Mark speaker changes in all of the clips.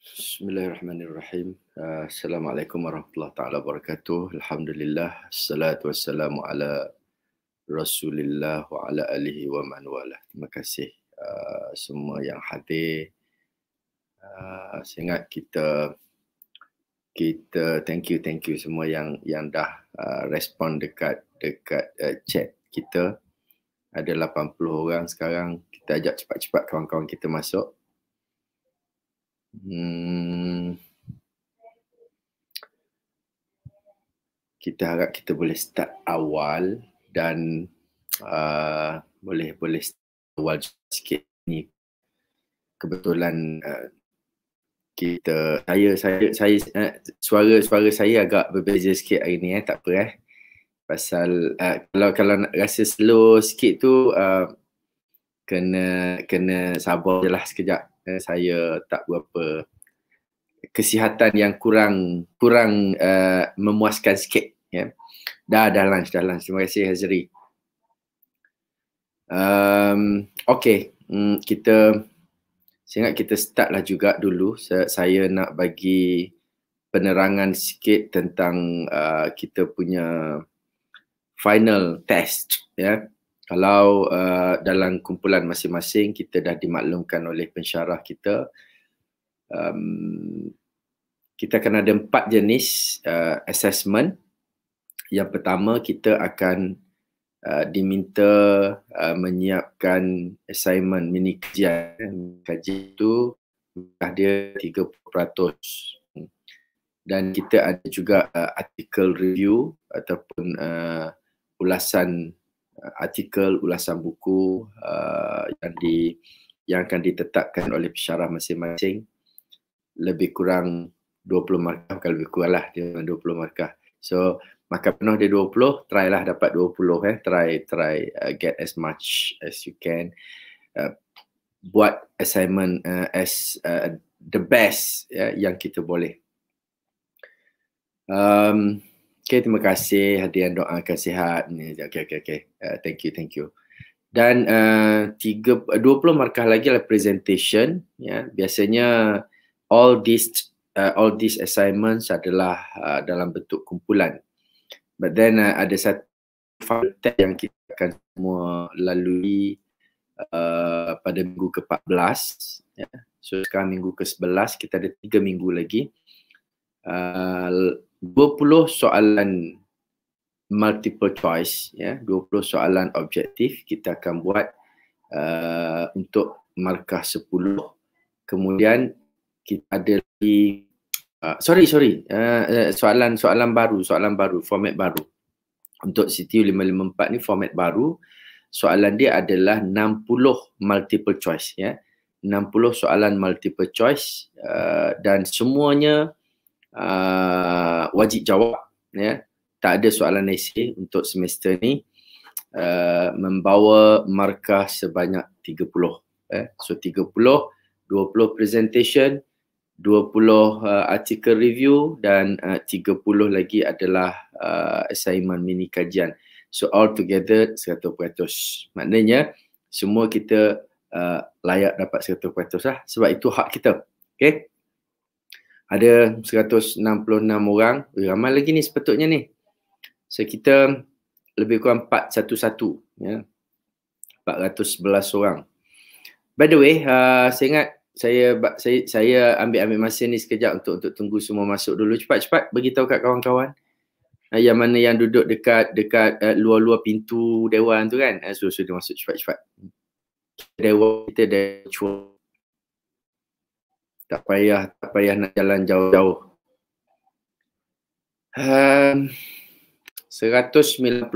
Speaker 1: Bismillahirrahmanirrahim. Uh, Assalamualaikum warahmatullahi taala wabarakatuh. Alhamdulillah, salatu wassalamu ala Rasulillah wa ala alihi wa man wala. Terima kasih uh, semua yang hadir. Uh, ingat kita kita thank you thank you semua yang yang dah uh, respon dekat dekat uh, chat kita. Ada 80 orang sekarang. Kita ajak cepat-cepat kawan-kawan kita masuk. Hmm. kita harap kita boleh start awal dan uh, boleh boleh start awal sikit ni kebetulan uh, kita saya saya saya uh, eh, suara suara saya agak berbeza sikit hari ni eh tak apa eh pasal uh, kalau kalau nak rasa slow sikit tu uh, kena kena sabar jelah sekejap kerana eh, saya tak berapa kesihatan yang kurang kurang uh, memuaskan sikit ya. Dah dah lunch dah lunch. Terima kasih Hazri. Um, okay, mm, kita saya ingat kita startlah juga dulu. Saya, saya nak bagi penerangan sikit tentang uh, kita punya final test ya. Yeah kalau uh, dalam kumpulan masing-masing kita dah dimaklumkan oleh pensyarah kita um, kita akan ada empat jenis uh, assessment yang pertama kita akan uh, diminta uh, menyiapkan assignment mini kajian kajian itu dia 30% dan kita ada juga uh, artikel review ataupun uh, ulasan Uh, artikel ulasan buku uh, yang di yang akan ditetapkan oleh pesyarah masing-masing lebih kurang 20 markah kalau lebih kurang lah dengan 20 markah. So maka penuh dia 20, try lah dapat 20 eh. Try try uh, get as much as you can. Uh, buat assignment uh, as uh, the best yeah, yang kita boleh. Um, Okay, terima kasih hati doa, doakan sihat. Okay, okay, okay. Uh, thank you, thank you. Dan uh, tiga, puluh markah lagi adalah presentation. Ya, yeah. biasanya all these uh, all these assignments adalah uh, dalam bentuk kumpulan. But then uh, ada satu fakta yang kita akan semua lalui uh, pada minggu ke-14. Ya. Yeah. So sekarang minggu ke-11, kita ada tiga minggu lagi. Uh, 20 soalan multiple choice ya 20 soalan objektif kita akan buat uh, untuk markah 10 kemudian kita ada lagi uh, sorry sorry uh, uh, soalan soalan baru soalan baru format baru untuk CTU 554 ni format baru soalan dia adalah 60 multiple choice ya 60 soalan multiple choice uh, dan semuanya uh, wajib jawab ya tak ada soalan esei untuk semester ni uh, membawa markah sebanyak 30 eh ya. so 30 20 presentation 20 uh, artikel review dan uh, 30 lagi adalah uh, assignment mini kajian so all together 100% maknanya semua kita uh, layak dapat 100% lah sebab itu hak kita Okay? ada 166 orang. Eh, ramai lagi ni sepatutnya ni. So kita lebih kurang 411 ya. 411 orang. By the way, uh, saya ingat saya saya ambil-ambil masa ni sekejap untuk untuk tunggu semua masuk dulu cepat-cepat bagi tahu kat kawan-kawan. Uh, yang mana yang duduk dekat dekat uh, luar-luar pintu dewan tu kan. Uh, ah, suruh-suruh masuk cepat-cepat. Dewan kita dah cuba tak payah tak payah nak jalan jauh-jauh. Um, 193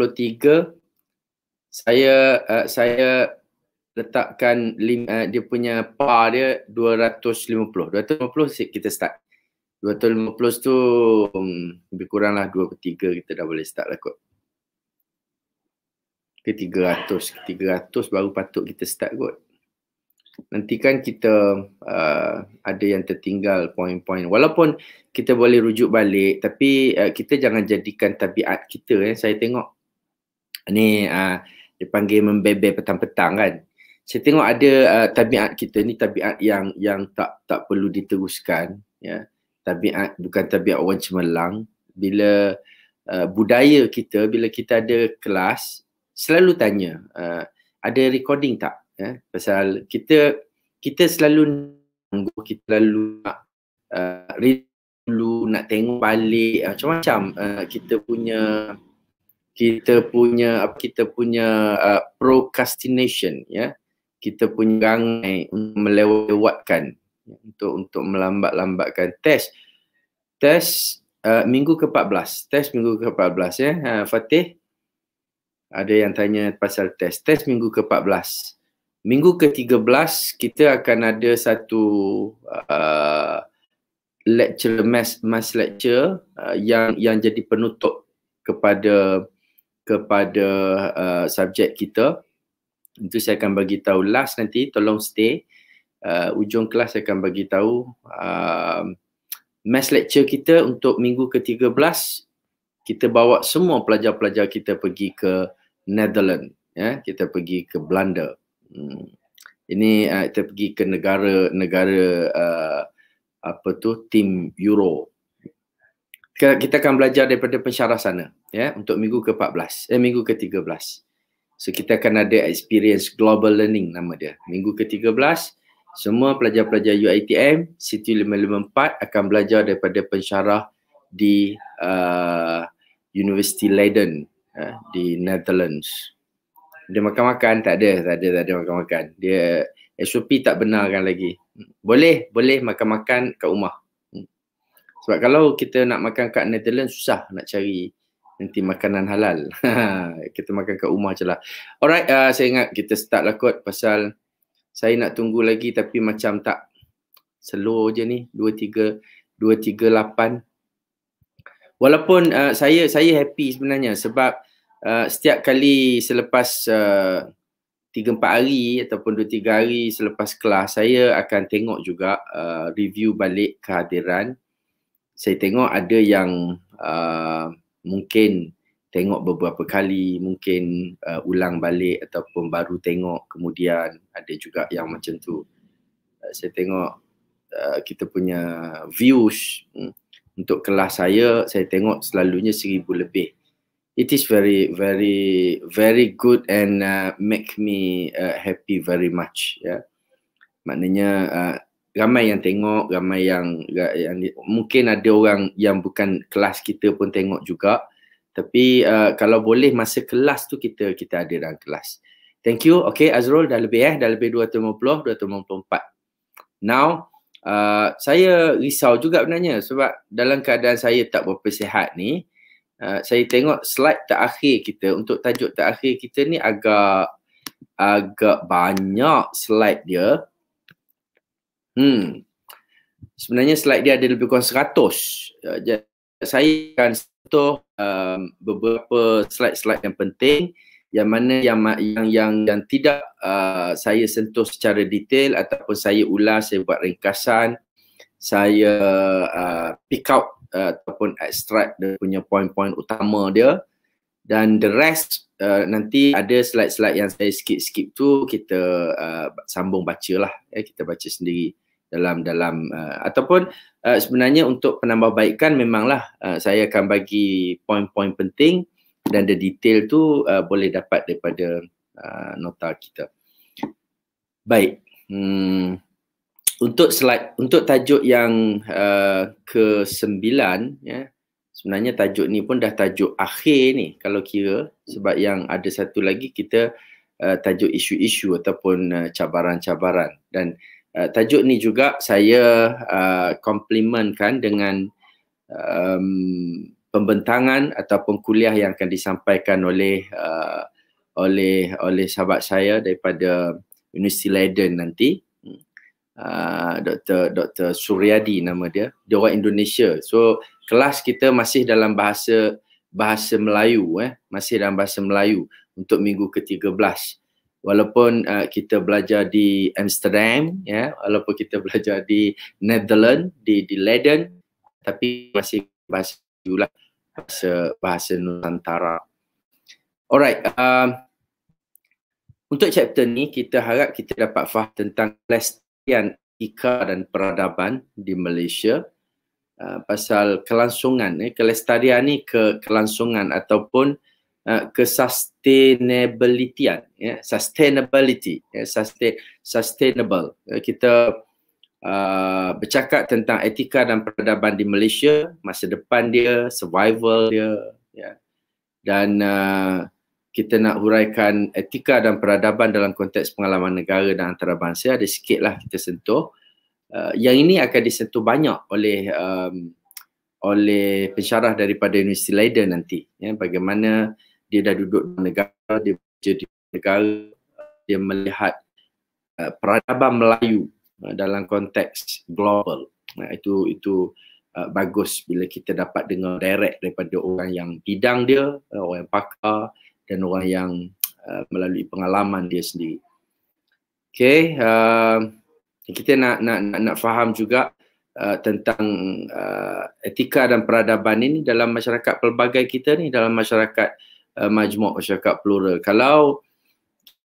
Speaker 1: saya uh, saya letakkan lim, uh, dia punya par dia 250. 250 kita start. 250 tu um, lebih kuranglah 2 per 3 kita dah boleh start lah kot. Ke 300, ke 300 baru patut kita start kot nanti kan kita uh, ada yang tertinggal poin-poin walaupun kita boleh rujuk balik tapi uh, kita jangan jadikan tabiat kita eh saya tengok ni uh, dipanggil membebe petang-petang kan saya tengok ada uh, tabiat kita ni tabiat yang yang tak tak perlu diteruskan ya tabiat bukan tabiat orang cemerlang bila uh, budaya kita bila kita ada kelas selalu tanya uh, ada recording tak eh? pasal kita kita selalu nunggu kita selalu nak uh, dulu nak tengok balik uh, macam-macam uh, kita punya kita punya apa kita punya uh, procrastination ya yeah? kita punya gangai melewatkan ya, untuk untuk melambat-lambatkan test test uh, minggu ke-14 test minggu ke-14 ya yeah? Ha, uh, Fatih ada yang tanya pasal test test minggu ke-14 uh, minggu ke-13 kita akan ada satu uh, lecture mass mass lecture uh, yang yang jadi penutup kepada kepada uh, subjek kita itu saya akan bagi tahu last nanti tolong stay uh, ujung kelas saya akan bagi tahu uh, mass lecture kita untuk minggu ke-13 kita bawa semua pelajar-pelajar kita pergi ke Netherlands ya kita pergi ke Belanda Hmm. Ini uh, kita pergi ke negara-negara uh, eh, apa tu tim Euro. Kita akan belajar daripada pensyarah sana ya yeah, untuk minggu ke-14 eh minggu ke-13. So kita akan ada experience global learning nama dia. Minggu ke-13 semua pelajar-pelajar UiTM Siti 554 akan belajar daripada pensyarah di uh, eh, University Leiden uh, di Netherlands dia makan-makan tak ada tak ada tak ada makan-makan dia SOP tak benarkan lagi boleh boleh makan-makan kat rumah hmm. sebab kalau kita nak makan kat Netherlands susah nak cari nanti makanan halal kita makan kat rumah je lah alright uh, saya ingat kita start lah kot pasal saya nak tunggu lagi tapi macam tak slow je ni 2-3 2-3-8 walaupun uh, saya saya happy sebenarnya sebab Uh, setiap kali selepas uh, 3-4 hari ataupun 2-3 hari selepas kelas saya akan tengok juga uh, review balik kehadiran saya tengok ada yang uh, mungkin tengok beberapa kali mungkin uh, ulang balik ataupun baru tengok kemudian ada juga yang macam tu uh, saya tengok uh, kita punya views hmm. untuk kelas saya saya tengok selalunya seribu lebih it is very very very good and uh, make me uh, happy very much ya maknanya uh, ramai yang tengok ramai yang, yang mungkin ada orang yang bukan kelas kita pun tengok juga tapi uh, kalau boleh masa kelas tu kita kita ada dalam kelas thank you okay azrul dah lebih eh dah lebih 250 254 now uh, saya risau juga sebenarnya sebab dalam keadaan saya tak berapa sihat ni Ah, saya tengok slide terakhir kita untuk tajuk terakhir kita ni agak agak banyak slide dia. Hmm. Sebenarnya slide dia ada lebih kurang 100. Uh, ah, saya akan sentuh um, beberapa slide-slide yang penting yang mana yang yang yang, yang tidak uh, saya sentuh secara detail ataupun saya ulas, saya buat ringkasan, saya uh, pick out uh, ataupun extract dia punya point-point utama dia dan the rest uh, nanti ada slide-slide yang saya skip-skip tu kita uh, sambung baca lah ya, eh, kita baca sendiri dalam dalam uh, ataupun uh, sebenarnya untuk penambahbaikan memanglah uh, saya akan bagi poin-poin penting dan the detail tu uh, boleh dapat daripada uh, nota kita. Baik. Hmm untuk slide untuk tajuk yang uh, ke sembilan, ya sebenarnya tajuk ni pun dah tajuk akhir ni kalau kira sebab yang ada satu lagi kita uh, tajuk isu-isu ataupun uh, cabaran-cabaran dan uh, tajuk ni juga saya uh, komplimenkan uh, dengan um, pembentangan ataupun kuliah yang akan disampaikan oleh uh, oleh oleh sahabat saya daripada Universiti Leiden nanti Ah, Dr. Dr. Suryadi nama dia. Dia orang Indonesia. So kelas kita masih dalam bahasa bahasa Melayu eh, masih dalam bahasa Melayu untuk minggu ke-13. Walaupun uh, kita belajar di Amsterdam ya, yeah, walaupun kita belajar di Netherlands, di di Leiden tapi masih bahasa Melayulah bahasa bahasa Nusantara. Alright, um, untuk chapter ni kita harap kita dapat faham tentang class. Kementerian Ika dan Peradaban di Malaysia uh, pasal kelangsungan eh, kelestarian ni ke kelangsungan ataupun uh, kesustainability eh, ya, sustainability, eh, ya, sustain, sustainable. Eh, kita uh, bercakap tentang etika dan peradaban di Malaysia, masa depan dia, survival dia, Yeah. Dan uh, kita nak huraikan etika dan peradaban dalam konteks pengalaman negara dan antarabangsa ada sikitlah kita sentuh uh, yang ini akan disentuh banyak oleh um, oleh pensyarah daripada Universiti Leiden nanti ya bagaimana dia dah duduk di negara dia bekerja di negara dia melihat uh, peradaban Melayu uh, dalam konteks global nah, itu itu Uh, bagus bila kita dapat dengar direct daripada orang yang bidang dia, uh, orang yang pakar, dan orang yang uh, melalui pengalaman dia sendiri. Okay, uh, kita nak nak nak, nak faham juga uh, tentang uh, etika dan peradaban ini dalam masyarakat pelbagai kita ni dalam masyarakat uh, majmuk masyarakat plural. Kalau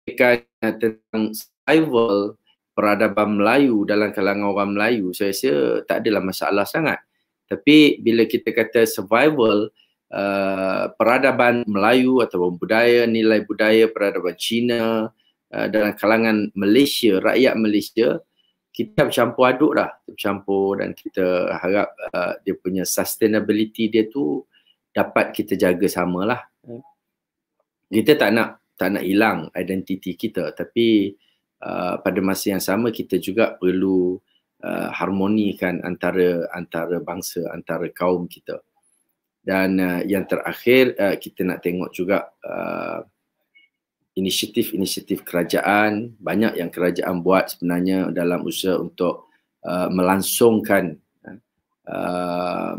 Speaker 1: kita tentang survival peradaban Melayu dalam kalangan orang Melayu, saya rasa tak adalah masalah sangat. Tapi bila kita kata survival, uh, Eh, peradaban Melayu atau budaya, nilai budaya peradaban Cina uh, eh, dalam kalangan Malaysia, rakyat Malaysia kita bercampur aduk dah, bercampur dan kita harap uh, dia punya sustainability dia tu dapat kita jaga sama lah Kita tak nak tak nak hilang identiti kita tapi uh, pada masa yang sama kita juga perlu uh, harmonikan antara antara bangsa, antara kaum kita dan uh, yang terakhir uh, kita nak tengok juga uh, inisiatif-inisiatif kerajaan banyak yang kerajaan buat sebenarnya dalam usaha untuk uh, melangsungkan uh,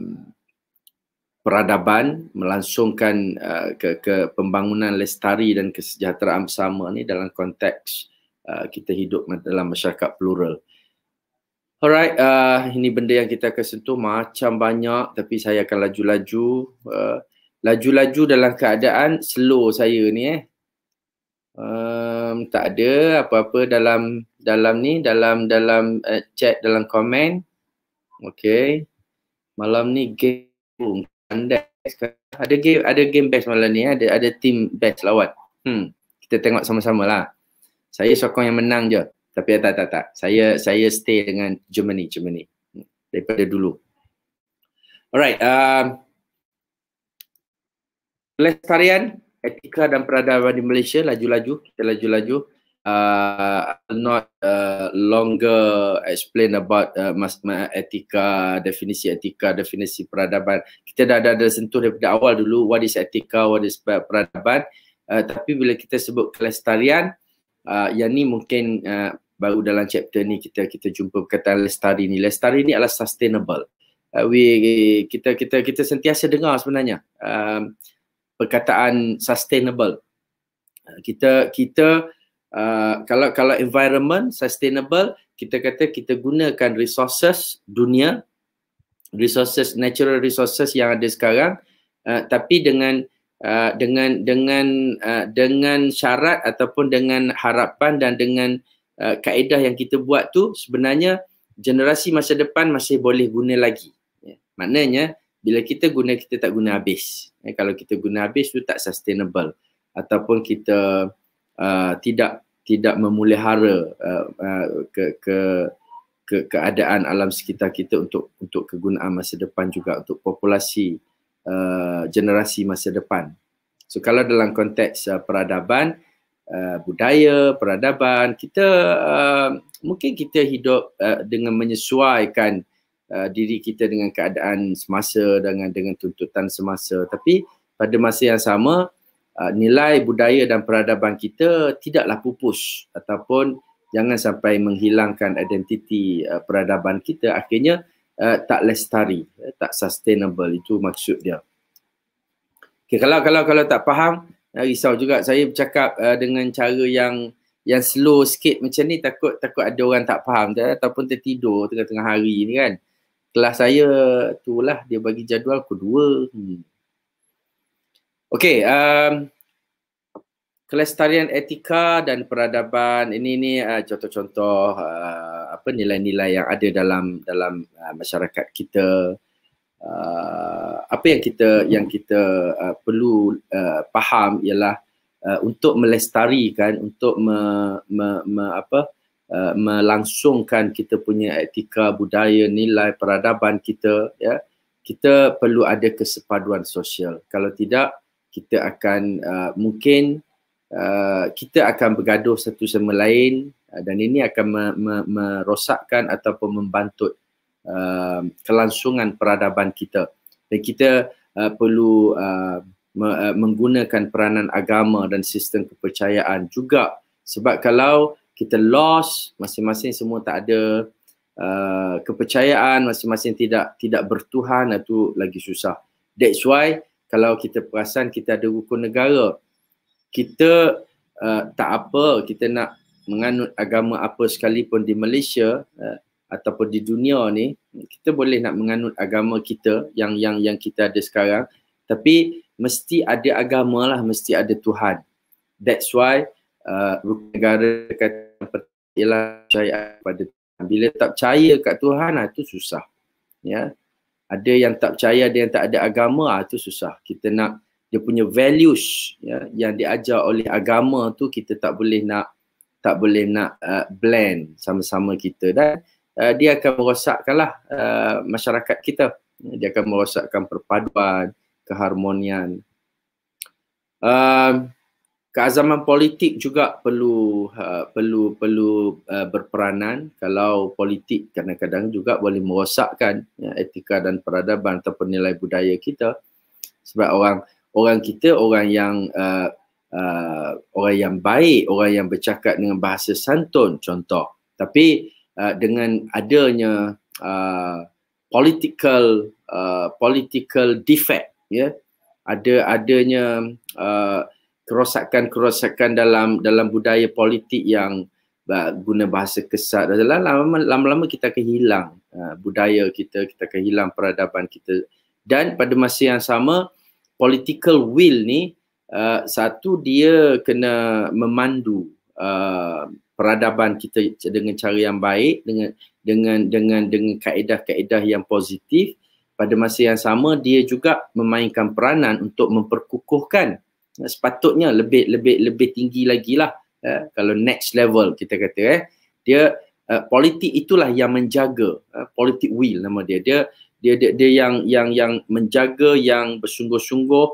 Speaker 1: peradaban melangsungkan uh, ke ke pembangunan lestari dan kesejahteraan bersama ni dalam konteks uh, kita hidup dalam masyarakat plural Alright, uh, ini benda yang kita akan sentuh macam banyak tapi saya akan laju-laju. Uh, laju-laju dalam keadaan slow saya ni eh. Um, tak ada apa-apa dalam dalam ni, dalam dalam uh, chat, dalam komen. Okay. Malam ni game boom. Ada game, ada game best malam ni. Eh. Ada ada team best lawan. Hmm. Kita tengok sama-sama lah. Saya sokong yang menang je. Tapi tak tak tak. Saya saya stay dengan Germany, Germany. Daripada dulu. Alright, um pelestarian etika dan peradaban di Malaysia laju-laju, kita laju-laju. Uh, not uh, longer explain about uh, etika, definisi etika, definisi peradaban. Kita dah ada sentuh daripada awal dulu what is etika, what is peradaban. Uh, tapi bila kita sebut kelestarian, uh, yang ni mungkin uh, baru dalam chapter ni kita kita jumpa perkataan lestari ni lestari ni adalah sustainable uh, we kita kita kita sentiasa dengar sebenarnya uh, perkataan sustainable uh, kita kita uh, kalau kalau environment sustainable kita kata kita gunakan resources dunia resources natural resources yang ada sekarang uh, tapi dengan uh, dengan dengan uh, dengan syarat ataupun dengan harapan dan dengan uh, Uh, kaedah yang kita buat tu sebenarnya generasi masa depan masih boleh guna lagi. Ya. Maknanya bila kita guna kita tak guna habis. Ya, kalau kita guna habis tu tak sustainable ataupun kita uh, tidak tidak memulihara uh, uh, ke, ke ke keadaan alam sekitar kita untuk untuk kegunaan masa depan juga untuk populasi uh, generasi masa depan. So kalau dalam konteks uh, peradaban Uh, budaya, peradaban. Kita uh, mungkin kita hidup uh, dengan menyesuaikan uh, diri kita dengan keadaan semasa dengan dengan tuntutan semasa. Tapi pada masa yang sama uh, nilai budaya dan peradaban kita tidaklah pupus ataupun jangan sampai menghilangkan identiti uh, peradaban kita akhirnya uh, tak lestari, uh, tak sustainable itu maksud dia. Okay, kalau kalau kalau tak faham risau juga saya bercakap uh, dengan cara yang yang slow sikit macam ni takut takut ada orang tak faham dah ataupun tertidur tengah-tengah hari ni kan. Kelas saya tu lah dia bagi jadual aku dua. Hmm. Okay, um, kelestarian etika dan peradaban ini ni uh, contoh-contoh uh, apa nilai-nilai yang ada dalam dalam uh, masyarakat kita. Uh, apa yang kita yang kita uh, perlu uh, faham ialah uh, untuk melestarikan untuk me, me, me, apa uh, melangsungkan kita punya etika budaya nilai peradaban kita ya kita perlu ada kesepaduan sosial kalau tidak kita akan uh, mungkin uh, kita akan bergaduh satu sama lain uh, dan ini akan merosakkan ataupun membantut uh, kelangsungan peradaban kita dan kita uh, perlu uh, me- uh, menggunakan peranan agama dan sistem kepercayaan juga sebab kalau kita lost masing-masing semua tak ada uh, kepercayaan masing-masing tidak tidak bertuhan itu lagi susah that's why kalau kita perasan kita ada hukum negara kita uh, tak apa kita nak menganut agama apa sekalipun di Malaysia uh, ataupun di dunia ni kita boleh nak menganut agama kita yang yang yang kita ada sekarang tapi mesti ada agama lah mesti ada Tuhan that's why uh, negara kata ialah percaya pada Tuhan. bila tak percaya kat Tuhan lah, itu susah ya ada yang tak percaya ada yang tak ada agama lah, itu susah kita nak dia punya values ya yang diajar oleh agama tu kita tak boleh nak tak boleh nak uh, blend sama-sama kita dan Eh, dia akan merosakkanlah uh, masyarakat kita. Dia akan merosakkan perpaduan, keharmonian. Uh, keazaman politik juga perlu uh, perlu perlu uh, berperanan kalau politik kadang-kadang juga boleh merosakkan ya, etika dan peradaban ataupun nilai budaya kita sebab orang orang kita orang yang uh, uh, orang yang baik orang yang bercakap dengan bahasa santun contoh tapi Uh, dengan adanya uh, political uh, political defect ya yeah? ada adanya uh, kerosakan-kerosakan dalam dalam budaya politik yang uh, guna bahasa kesat adalah lama-lama kita akan hilang uh, budaya kita kita akan hilang peradaban kita dan pada masa yang sama political will ni uh, satu dia kena memandu uh, peradaban kita dengan cara yang baik dengan dengan dengan dengan kaedah-kaedah yang positif pada masa yang sama dia juga memainkan peranan untuk memperkukuhkan sepatutnya lebih lebih lebih tinggi lagi lah eh, kalau next level kita kata eh dia eh, politik itulah yang menjaga eh, politik will nama dia. dia dia dia dia yang yang yang menjaga yang bersungguh-sungguh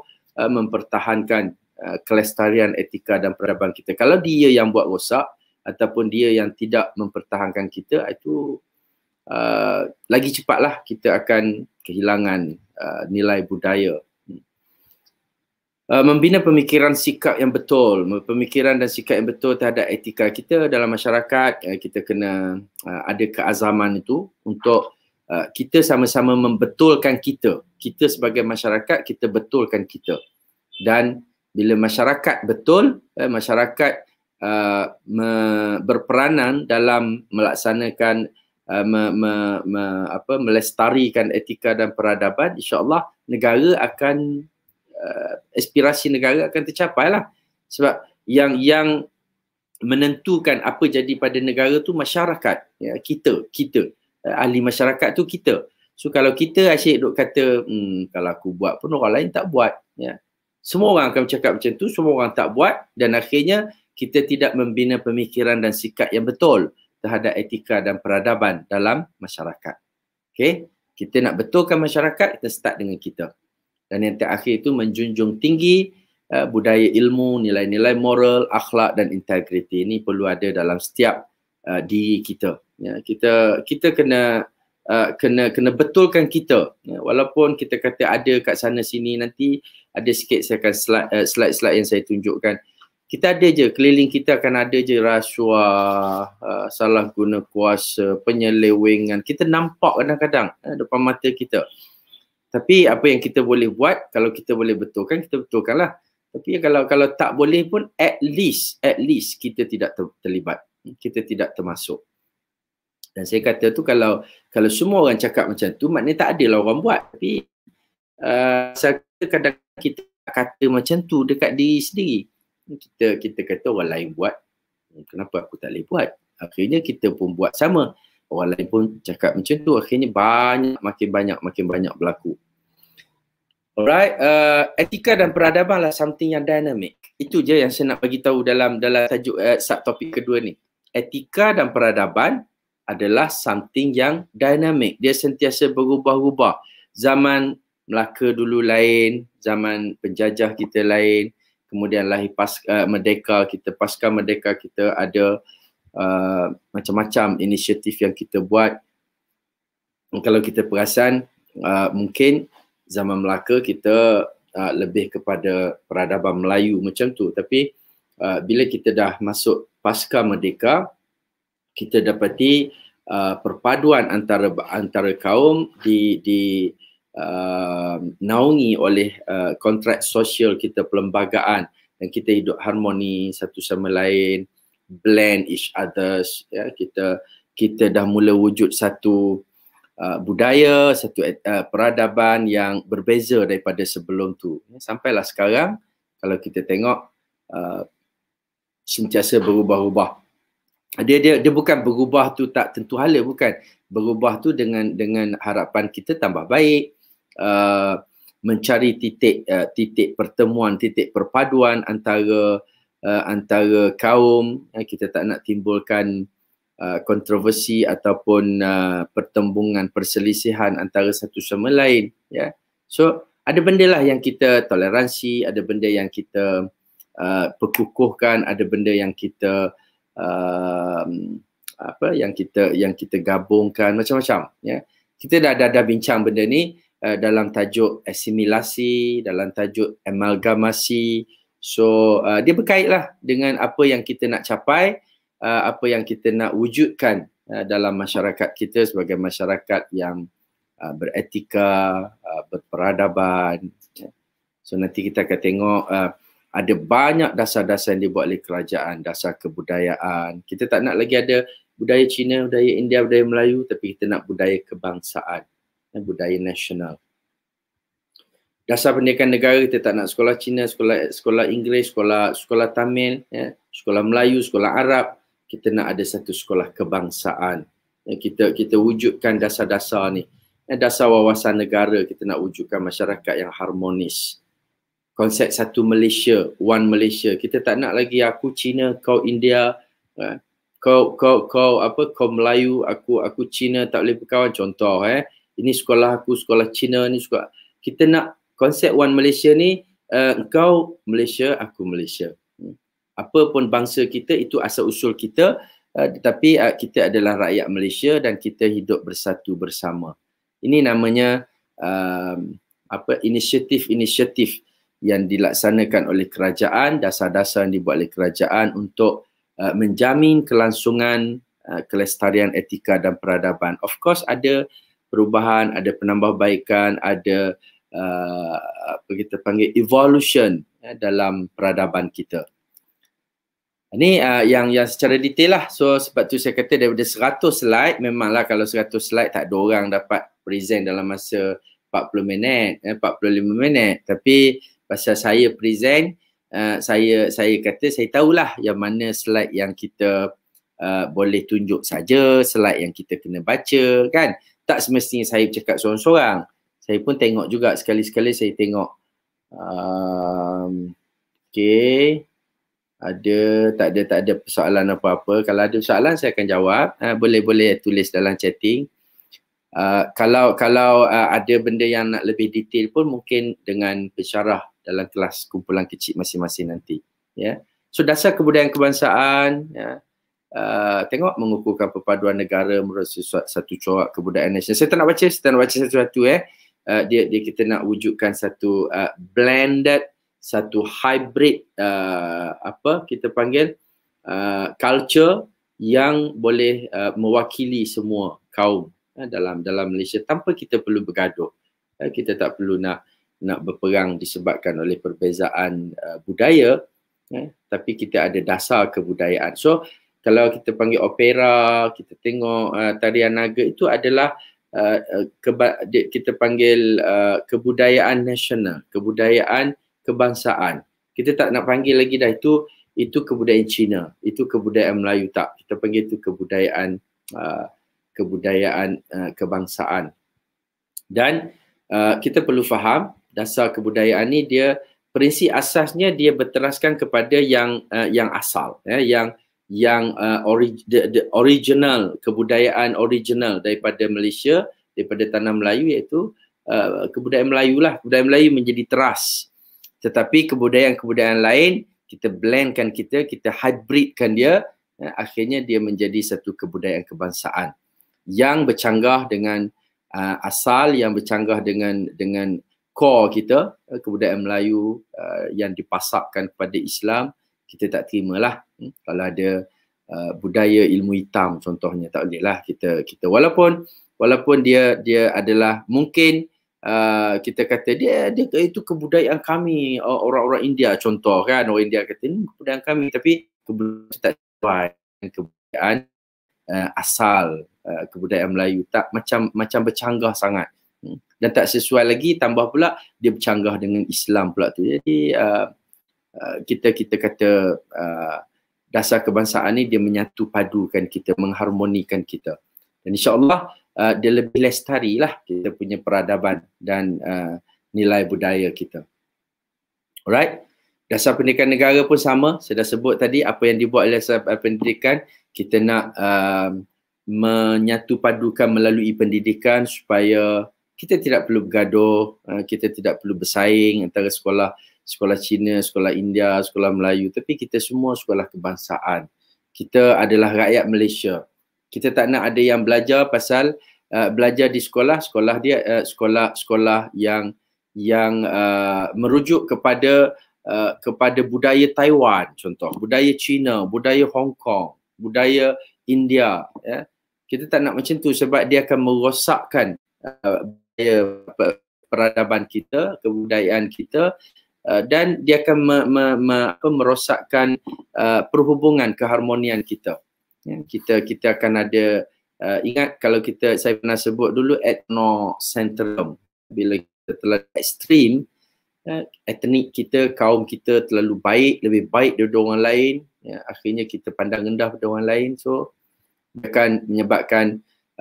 Speaker 1: eh, mempertahankan eh, kelestarian etika dan peradaban kita kalau dia yang buat rosak ataupun dia yang tidak mempertahankan kita itu uh, lagi cepatlah kita akan kehilangan uh, nilai budaya hmm. Uh, membina pemikiran sikap yang betul, pemikiran dan sikap yang betul terhadap etika kita dalam masyarakat, uh, kita kena uh, ada keazaman itu untuk uh, kita sama-sama membetulkan kita. Kita sebagai masyarakat, kita betulkan kita. Dan bila masyarakat betul, uh, masyarakat Uh, berperanan dalam melaksanakan uh, me, me, me, apa melestarikan etika dan peradaban insyaallah negara akan uh, aspirasi negara akan tercapailah sebab yang yang menentukan apa jadi pada negara tu masyarakat ya, kita kita uh, ahli masyarakat tu kita so kalau kita asyik duk kata hmm, kalau aku buat pun orang lain tak buat ya semua orang akan cakap macam tu, semua orang tak buat dan akhirnya kita tidak membina pemikiran dan sikap yang betul terhadap etika dan peradaban dalam masyarakat. Okay? Kita nak betulkan masyarakat, kita start dengan kita. Dan yang terakhir itu menjunjung tinggi uh, budaya ilmu, nilai-nilai moral, akhlak dan integriti. Ini perlu ada dalam setiap uh, diri kita. Ya, kita kita kena Uh, kena kena betulkan kita ya, walaupun kita kata ada kat sana sini nanti ada sikit saya akan slide uh, slide slide yang saya tunjukkan kita ada je keliling kita akan ada je rasuah uh, salah guna kuasa penyelewengan kita nampak kadang-kadang uh, depan mata kita tapi apa yang kita boleh buat kalau kita boleh betulkan kita betulkanlah tapi kalau kalau tak boleh pun at least at least kita tidak ter, terlibat kita tidak termasuk dan saya kata tu kalau kalau semua orang cakap macam tu maknanya tak ada orang buat tapi uh, saya kata kadang kita kata macam tu dekat diri sendiri kita kita kata orang lain buat hmm, kenapa aku tak boleh buat akhirnya kita pun buat sama orang lain pun cakap macam tu akhirnya banyak makin banyak makin banyak berlaku alright uh, etika dan peradaban lah something yang dynamic itu je yang saya nak bagi tahu dalam dalam tajuk uh, sub topik kedua ni etika dan peradaban adalah something yang dynamic dia sentiasa berubah-ubah zaman Melaka dulu lain, zaman penjajah kita lain, kemudian lahir pas uh, merdeka kita pasca merdeka kita ada uh, macam-macam inisiatif yang kita buat kalau kita perasan uh, mungkin zaman Melaka kita uh, lebih kepada peradaban Melayu macam tu tapi uh, bila kita dah masuk pasca merdeka kita dapati uh, perpaduan antara antara kaum di di uh, naungi oleh uh, kontrak sosial kita perlembagaan dan kita hidup harmoni satu sama lain blend each others ya kita kita dah mula wujud satu uh, budaya satu uh, peradaban yang berbeza daripada sebelum tu ya, sampailah sekarang kalau kita tengok uh, sentiasa berubah-ubah dia dia dia bukan berubah tu tak tentu hala bukan berubah tu dengan dengan harapan kita tambah baik Uh, mencari titik uh, titik pertemuan titik perpaduan antara uh, antara kaum uh, kita tak nak timbulkan uh, kontroversi ataupun uh, pertembungan perselisihan antara satu sama lain yeah. so ada benda lah yang kita toleransi, ada benda yang kita uh, perkukuhkan, ada benda yang kita uh, apa yang kita yang kita gabungkan macam-macam ya. Kita dah dah dah bincang benda ni, uh, dalam tajuk asimilasi, dalam tajuk amalgamasi. So uh, dia berkaitlah dengan apa yang kita nak capai, uh, apa yang kita nak wujudkan uh, dalam masyarakat kita sebagai masyarakat yang uh, beretika, uh, berperadaban. So nanti kita akan tengok uh, ada banyak dasar-dasar yang dibuat oleh kerajaan, dasar kebudayaan. Kita tak nak lagi ada budaya Cina, budaya India, budaya Melayu tapi kita nak budaya kebangsaan dan budaya nasional. Dasar pendidikan negara kita tak nak sekolah Cina, sekolah sekolah Inggeris, sekolah sekolah Tamil, ya, sekolah Melayu, sekolah Arab. Kita nak ada satu sekolah kebangsaan. Ya, kita kita wujudkan dasar-dasar ni. Ya, dasar wawasan negara kita nak wujudkan masyarakat yang harmonis. Konsep satu Malaysia, one Malaysia. Kita tak nak lagi aku Cina, kau India, ya. kau kau kau apa kau Melayu, aku aku Cina tak boleh berkawan contoh eh. Ya ini sekolah aku sekolah Cina ni sekolah kita nak konsep one Malaysia ni uh, engkau Malaysia aku Malaysia hmm. apa pun bangsa kita itu asal usul kita uh, tetapi uh, kita adalah rakyat Malaysia dan kita hidup bersatu bersama ini namanya uh, apa inisiatif-inisiatif yang dilaksanakan oleh kerajaan dasar-dasar yang dibuat oleh kerajaan untuk uh, menjamin kelangsungan uh, kelestarian etika dan peradaban of course ada perubahan, ada penambahbaikan, ada uh, apa kita panggil evolution ya, dalam peradaban kita. Ini uh, yang yang secara detail lah. So sebab tu saya kata daripada 100 slide memanglah kalau 100 slide tak ada orang dapat present dalam masa 40 minit, ya, eh, 45 minit. Tapi pasal saya present, uh, saya saya kata saya tahulah yang mana slide yang kita uh, boleh tunjuk saja, slide yang kita kena baca kan. Uh, tak semestinya saya cakap seorang-seorang. Saya pun tengok juga sekali-sekali saya tengok um, okay. ada tak ada tak ada persoalan apa-apa. Kalau ada persoalan saya akan jawab. Uh, boleh-boleh tulis dalam chatting. Uh, kalau kalau uh, ada benda yang nak lebih detail pun mungkin dengan pensyarah dalam kelas kumpulan kecil masing-masing nanti ya yeah. so dasar kebudayaan kebangsaan ya yeah. Uh, tengok mengukuhkan perpaduan negara merosak satu corak kebudayaan nasional. Saya tak nak baca, saya tak nak baca satu-satu eh. Uh, dia dia kita nak wujudkan satu uh, blended satu hybrid uh, apa kita panggil uh, culture yang boleh uh, mewakili semua kaum uh, dalam dalam Malaysia tanpa kita perlu bergaduh. Uh, kita tak perlu nak nak berperang disebabkan oleh perbezaan uh, budaya uh, tapi kita ada dasar kebudayaan. So kalau kita panggil opera, kita tengok uh, tarian naga itu adalah uh, uh kita panggil uh, kebudayaan nasional, kebudayaan kebangsaan. Kita tak nak panggil lagi dah itu itu kebudayaan Cina, itu kebudayaan Melayu tak. Kita panggil itu kebudayaan uh, kebudayaan uh, kebangsaan. Dan uh, kita perlu faham dasar kebudayaan ini dia prinsip asasnya dia berteraskan kepada yang uh, yang asal eh, yang yang uh, ori- the, the original kebudayaan original daripada Malaysia daripada tanah Melayu iaitu uh, kebudayaan Melayu lah kebudayaan Melayu menjadi teras tetapi kebudayaan-kebudayaan lain kita blendkan kita kita hybridkan dia dan akhirnya dia menjadi satu kebudayaan kebangsaan yang bercanggah dengan uh, asal yang bercanggah dengan dengan core kita uh, kebudayaan Melayu uh, yang dipasakkan kepada Islam kita tak terima lah. Hmm? Kalau ada uh, budaya ilmu hitam contohnya tak boleh lah kita kita walaupun walaupun dia dia adalah mungkin uh, kita kata dia dia itu kebudayaan kami orang-orang India contoh kan orang India kata ini kebudayaan kami tapi kebudayaan tak sesuai kebudayaan uh, asal uh, kebudayaan Melayu tak macam macam bercanggah sangat hmm? dan tak sesuai lagi tambah pula dia bercanggah dengan Islam pula tu jadi uh, Uh, kita kita kata uh, dasar kebangsaan ni dia menyatu padukan kita mengharmonikan kita dan insyaallah uh, dia lebih lestari lah kita punya peradaban dan uh, nilai budaya kita alright dasar pendidikan negara pun sama saya dah sebut tadi apa yang dibuat oleh dasar pendidikan kita nak uh, menyatu padukan melalui pendidikan supaya kita tidak perlu bergaduh, uh, kita tidak perlu bersaing antara sekolah sekolah Cina, sekolah India, sekolah Melayu tapi kita semua sekolah kebangsaan. Kita adalah rakyat Malaysia. Kita tak nak ada yang belajar pasal uh, belajar di sekolah, sekolah dia sekolah-sekolah uh, yang yang uh, merujuk kepada uh, kepada budaya Taiwan contoh, budaya Cina, budaya Hong Kong, budaya India ya. Kita tak nak macam tu sebab dia akan merosakkan uh, budaya uh, peradaban kita, kebudayaan kita uh, Uh, dan dia akan me, me, me, apa, merosakkan uh, perhubungan keharmonian kita. Ya, kita kita akan ada uh, ingat kalau kita saya pernah sebut dulu ethnocentrism bila kita terlalu ekstrim uh, etnik kita kaum kita terlalu baik lebih baik daripada orang lain ya, akhirnya kita pandang rendah pada orang lain so dia akan menyebabkan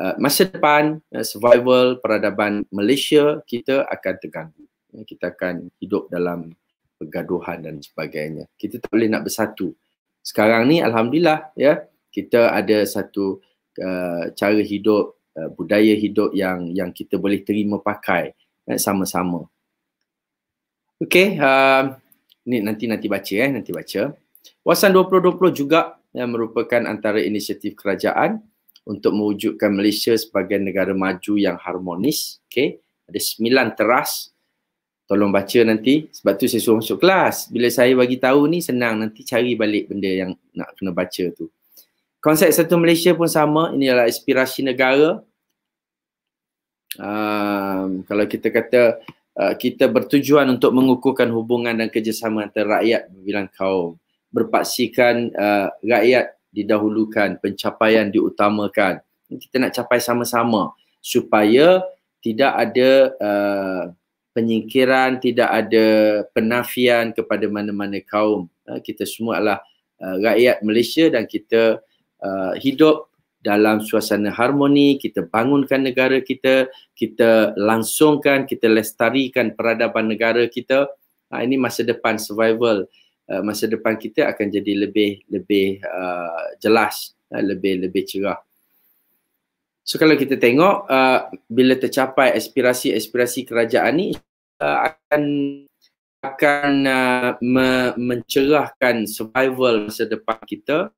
Speaker 1: uh, masa depan uh, survival peradaban Malaysia kita akan terganggu kita akan hidup dalam pergaduhan dan sebagainya. Kita tak boleh nak bersatu. Sekarang ni alhamdulillah ya, kita ada satu uh, cara hidup uh, budaya hidup yang yang kita boleh terima pakai eh, sama-sama. Okey, uh, ni nanti nanti baca eh, nanti baca. Wasan 2020 juga yang eh, merupakan antara inisiatif kerajaan untuk mewujudkan Malaysia sebagai negara maju yang harmonis. Okey, ada sembilan teras tolong baca nanti sebab tu saya suruh masuk kelas bila saya bagi tahu ni senang nanti cari balik benda yang nak kena baca tu konsep satu Malaysia pun sama ini adalah inspirasi negara um, kalau kita kata uh, kita bertujuan untuk mengukuhkan hubungan dan kerjasama antara rakyat berbilang kaum berpaksikan uh, rakyat didahulukan pencapaian diutamakan kita nak capai sama-sama supaya tidak ada uh, penyingkiran, tidak ada penafian kepada mana-mana kaum. Ah, kita semua adalah uh, rakyat Malaysia dan kita ah, hidup dalam suasana harmoni, kita bangunkan negara kita, kita langsungkan, kita lestarikan peradaban negara kita. ini masa depan survival. masa depan kita akan jadi lebih lebih jelas, lebih lebih cerah. So kalau kita tengok uh, bila tercapai aspirasi-aspirasi kerajaan ni uh, akan akan uh, me- mencerahkan survival masa depan kita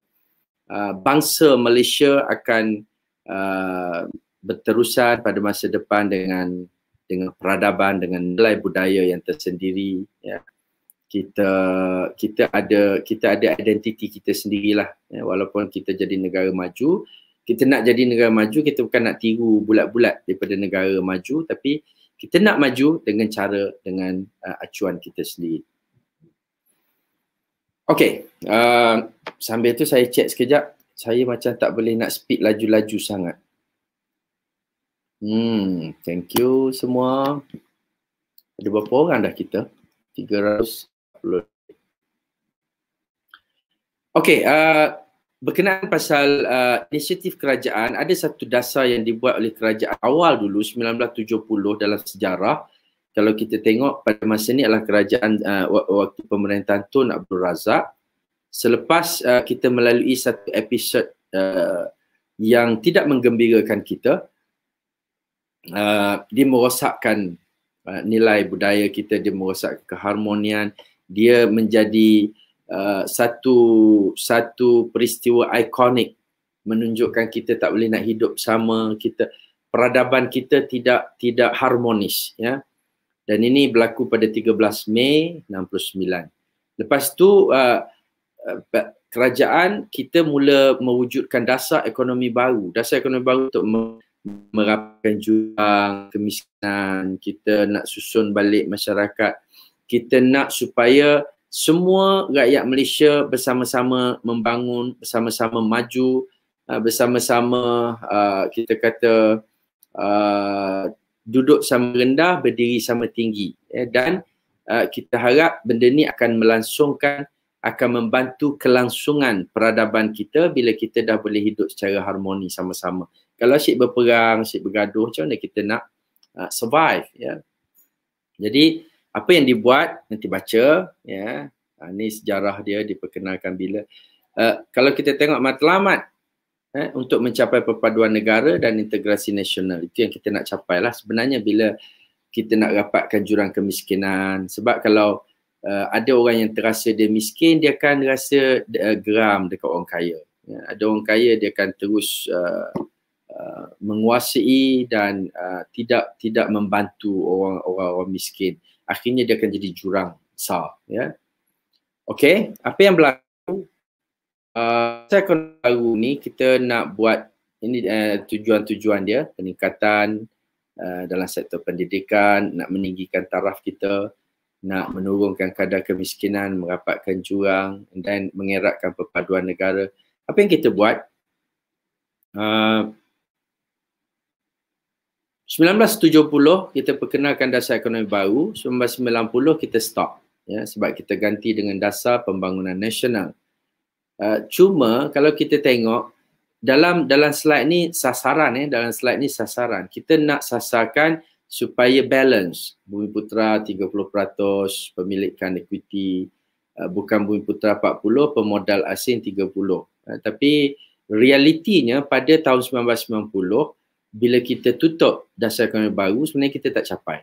Speaker 1: uh, bangsa Malaysia akan uh, berterusan pada masa depan dengan dengan peradaban dengan nilai budaya yang tersendiri ya kita kita ada kita ada identiti kita sendirilah ya walaupun kita jadi negara maju kita nak jadi negara maju kita bukan nak tiru bulat-bulat daripada negara maju tapi kita nak maju dengan cara dengan uh, acuan kita sendiri. Okay, uh, sambil tu saya check sekejap. Saya macam tak boleh nak speed laju-laju sangat. Hmm, thank you semua. Ada berapa orang dah kita? 300. Okay, uh, berkenaan pasal uh, inisiatif kerajaan ada satu dasar yang dibuat oleh kerajaan awal dulu 1970 dalam sejarah kalau kita tengok pada masa ni adalah kerajaan uh, waktu pemerintahan Tun Abdul Razak selepas uh, kita melalui satu episod uh, yang tidak menggembirakan kita uh, dia merosakkan uh, nilai budaya kita dia merosak keharmonian dia menjadi Uh, satu satu peristiwa ikonik menunjukkan kita tak boleh nak hidup sama kita peradaban kita tidak tidak harmonis ya dan ini berlaku pada 13 Mei 69 lepas tu uh, uh, kerajaan kita mula mewujudkan dasar ekonomi baru dasar ekonomi baru untuk merapikan jurang kemiskinan kita nak susun balik masyarakat kita nak supaya semua rakyat Malaysia bersama-sama membangun, bersama-sama maju, uh, bersama-sama uh, kita kata uh, duduk sama rendah, berdiri sama tinggi. Eh, dan kita harap benda ni akan melangsungkan, akan membantu kelangsungan peradaban kita bila kita dah boleh hidup secara harmoni sama-sama. Kalau asyik berperang, asyik bergaduh, macam mana kita nak survive? Ya? Jadi, apa yang dibuat nanti baca ya yeah. Ha, ini sejarah dia diperkenalkan bila uh, kalau kita tengok matlamat eh, untuk mencapai perpaduan negara dan integrasi nasional itu yang kita nak capai lah sebenarnya bila kita nak rapatkan jurang kemiskinan sebab kalau uh, ada orang yang terasa dia miskin dia akan rasa uh, geram dekat orang kaya ya. ada orang kaya dia akan terus uh, uh, menguasai dan uh, tidak tidak membantu orang-orang miskin uh, akhirnya dia akan jadi jurang besar ya okey apa yang berlaku uh, second tahu ni kita nak buat ini uh, tujuan-tujuan dia peningkatan uh, dalam sektor pendidikan nak meninggikan taraf kita nak menurunkan kadar kemiskinan merapatkan jurang dan mengeratkan perpaduan negara apa yang kita buat uh, 1970 kita perkenalkan dasar ekonomi baru, 1990 kita stop ya sebab kita ganti dengan dasar pembangunan nasional. Uh, cuma kalau kita tengok dalam dalam slide ni sasaran ya eh, dalam slide ni sasaran. Kita nak sasarkan supaya balance Bumi Putra 30% pemilikan equity uh, bukan Bumi Putra 40 pemodal asing 30. Uh, tapi realitinya pada tahun 1990 bila kita tutup dasar ekonomi baru sebenarnya kita tak capai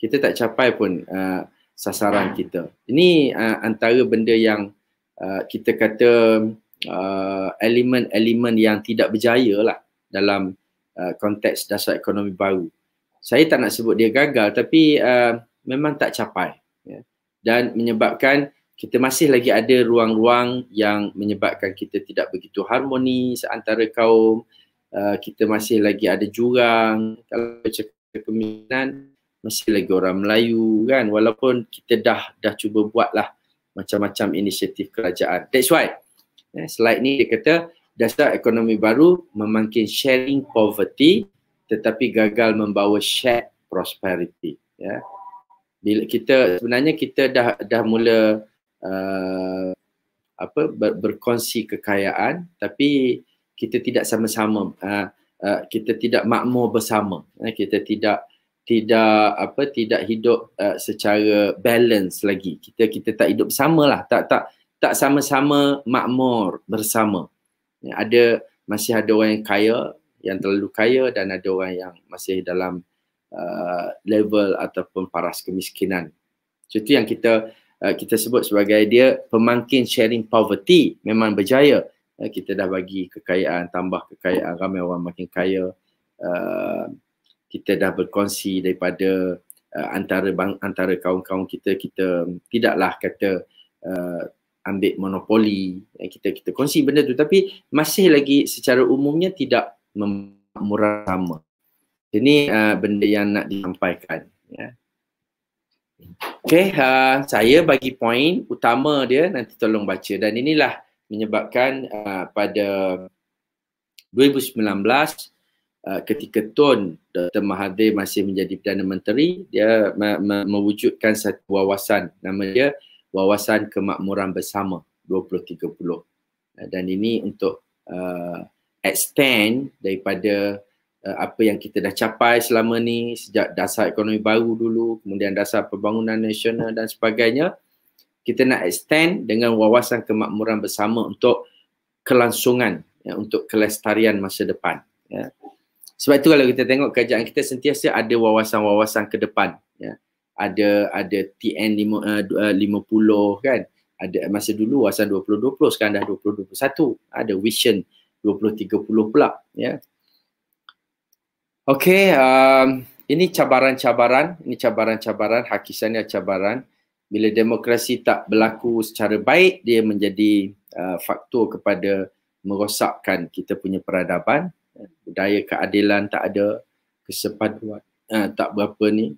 Speaker 1: kita tak capai pun uh, sasaran kita ini uh, antara benda yang uh, kita kata uh, elemen-elemen yang tidak berjaya lah dalam uh, konteks dasar ekonomi baru saya tak nak sebut dia gagal tapi uh, memang tak capai ya. dan menyebabkan kita masih lagi ada ruang-ruang yang menyebabkan kita tidak begitu harmoni seantara kaum uh, uh, kita masih lagi ada jurang kalau cakap kepemimpinan masih lagi orang Melayu kan walaupun kita dah dah cuba buat lah macam-macam inisiatif kerajaan that's why eh, slide ni dia kata dasar ekonomi baru memangkin sharing poverty tetapi gagal membawa shared prosperity ya bila kita sebenarnya kita dah dah mula uh, apa ber, berkongsi kekayaan tapi kita tidak sama-sama uh, uh, kita tidak makmur bersama uh, kita tidak tidak apa tidak hidup uh, secara balance lagi kita kita tak hidup sama lah. tak tak tak sama-sama makmur bersama ya, ada masih ada orang yang kaya yang terlalu kaya dan ada orang yang masih dalam uh, level ataupun paras kemiskinan so, itu yang kita uh, kita sebut sebagai dia pemangkin sharing poverty memang berjaya eh, kita dah bagi kekayaan tambah kekayaan ramai orang makin kaya uh, kita dah berkongsi daripada uh, antara bang, antara kaum-kaum kita kita tidaklah kata uh, ambil monopoli eh, kita kita kongsi benda tu tapi masih lagi secara umumnya tidak memurah sama ini uh, benda yang nak disampaikan ya Okay, uh, saya bagi poin utama dia nanti tolong baca dan inilah menyebabkan uh, pada 2019 uh, ketika Tun Dr. Mahathir masih menjadi Perdana Menteri dia me- me- mewujudkan satu wawasan nama dia wawasan kemakmuran bersama 2030 uh, dan ini untuk uh, extend daripada uh, apa yang kita dah capai selama ni sejak dasar ekonomi baru dulu kemudian dasar pembangunan nasional dan sebagainya kita nak extend dengan wawasan kemakmuran bersama untuk kelangsungan ya, untuk kelestarian masa depan ya. sebab itu kalau kita tengok kerajaan kita sentiasa ada wawasan-wawasan ke depan ya. ada ada TN 50 eh, eh, kan ada masa dulu wawasan 2020 sekarang dah 2021 ada vision 2030 pula ya Okay, um, ini cabaran-cabaran, ini cabaran-cabaran, hakisannya cabaran. Uh, bila demokrasi tak berlaku secara baik dia menjadi uh, faktor kepada merosakkan kita punya peradaban budaya keadilan tak ada kesepaduan uh, tak berapa ni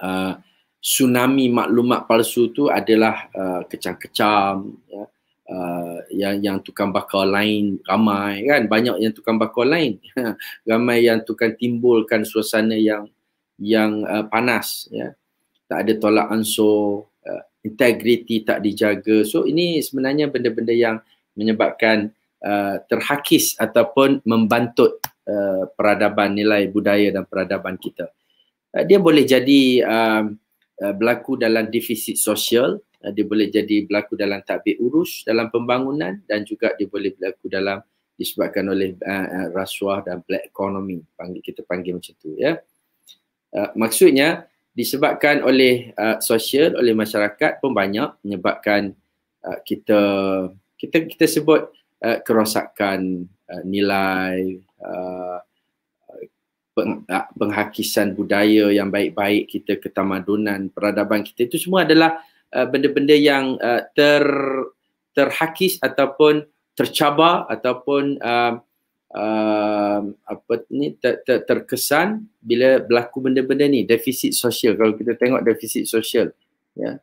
Speaker 1: uh, tsunami maklumat palsu tu adalah uh, kecam-kecam ya uh, yang yang tukang bakar lain ramai kan banyak yang tukang bakar lain ramai yang tukang timbulkan suasana yang yang uh, panas ya tak ada tolak ansur, uh, integriti tak dijaga. So ini sebenarnya benda-benda yang menyebabkan uh, terhakis ataupun membantut uh, peradaban nilai budaya dan peradaban kita. Uh, dia boleh jadi uh, uh, berlaku dalam defisit sosial, uh, dia boleh jadi berlaku dalam tadbir urus dalam pembangunan dan juga dia boleh berlaku dalam disebabkan oleh uh, rasuah dan black economy panggil kita panggil macam tu ya. Uh, maksudnya disebabkan oleh uh, sosial oleh masyarakat pun banyak menyebabkan uh, kita kita kita sebut uh, kerosakan uh, nilai uh, peng, uh, penghakisan budaya yang baik-baik kita ketamadunan peradaban kita itu semua adalah uh, benda-benda yang uh, ter terhakis ataupun tercabar ataupun uh, uh, apa ni ter, ter, terkesan bila berlaku benda-benda ni defisit sosial kalau kita tengok defisit sosial ya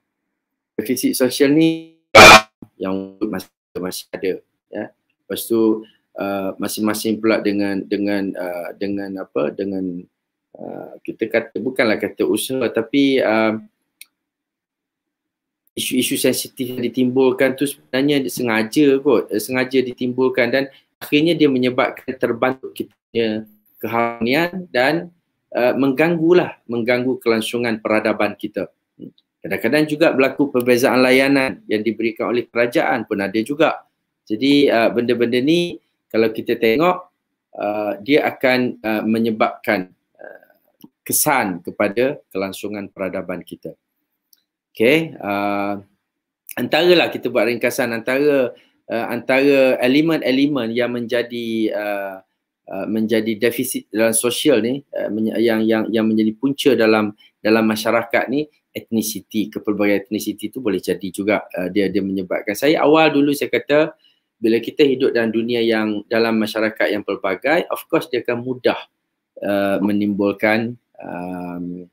Speaker 1: defisit sosial ni yang masih, masih ada ya yeah. lepas tu uh, masing-masing pula dengan dengan uh, dengan apa dengan uh, kita kata bukanlah kata usaha tapi uh, isu-isu sensitif yang ditimbulkan tu sebenarnya sengaja kot sengaja ditimbulkan dan akhirnya dia menyebabkan terbantu kita keharmonian dan uh, mengganggulah mengganggu kelangsungan peradaban kita. Kadang-kadang juga berlaku perbezaan layanan yang diberikan oleh kerajaan pun ada juga. Jadi uh, benda-benda ni kalau kita tengok uh, dia akan uh, menyebabkan uh, kesan kepada kelangsungan peradaban kita. Okay. Uh, antaralah kita buat ringkasan antara uh, uh, antara elemen-elemen yang menjadi uh, uh, menjadi defisit dalam sosial ni uh, yang yang yang menjadi punca dalam dalam masyarakat ni etnisiti kepelbagaian etnisiti tu boleh jadi juga uh, dia dia menyebabkan saya awal dulu saya kata bila kita hidup dalam dunia yang dalam masyarakat yang pelbagai of course dia akan mudah uh, menimbulkan um,